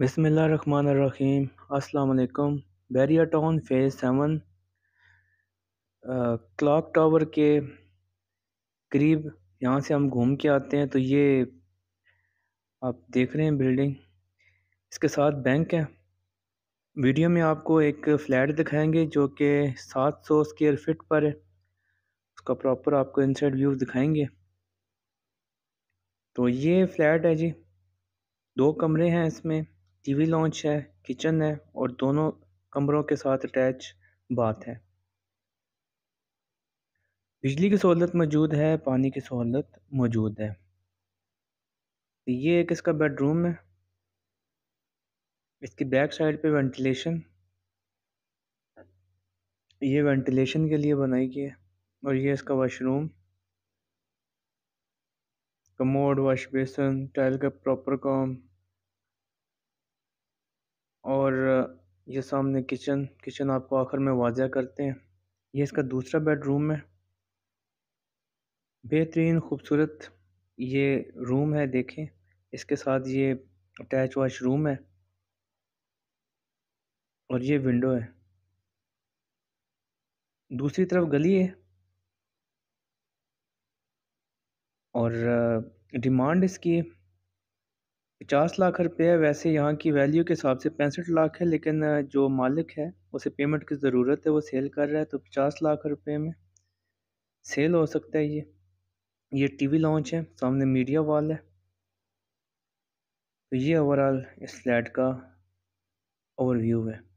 बिस्मिल्लाहिर्रहमानिर्रहीम अस्सलाम वालेकुम Bahria town phase seven clock tower के करीब यहाँ से हम घूम के आते हैं तो ये आप देख रहे हैं बिल्डिंग इसके साथ बैंक है वीडियो में आपको एक फ़्लैट दिखाएंगे जो कि 700 स्क्वायर फिट पर है उसका प्रॉपर आपको इनसाइड व्यू दिखाएंगे तो ये फ्लैट है जी दो कमरे हैं इसमें टी_वी लॉन्च है किचन है और दोनों कमरों के साथ अटैच बाथ है बिजली की सहूलत मौजूद है पानी की सहूलत मौजूद है तो ये एक इसका बेडरूम है इसकी बैक साइड पे वेंटिलेशन ये वेंटिलेशन के लिए बनाई गई है और ये इसका washroom commode wash basin tile का प्रॉपर कॉम और ये सामने किचन किचन आपको आखिर में वाजह करते हैं ये इसका दूसरा बेडरूम है बेहतरीन खूबसूरत ये रूम है देखें इसके साथ ये अटैच वाशरूम है और ये विंडो है दूसरी तरफ गली है और डिमांड इसकी है पचास लाख रुपये वैसे यहाँ की वैल्यू के हिसाब से पैंसठ लाख है लेकिन जो मालिक है उसे पेमेंट की ज़रूरत है वो सेल कर रहा है तो पचास लाख रुपये में सेल हो सकता है ये ये टीवी लॉन्च है सामने मीडिया वाल है तो ये ओवरऑल इस फ्लैट का ओवरव्यू है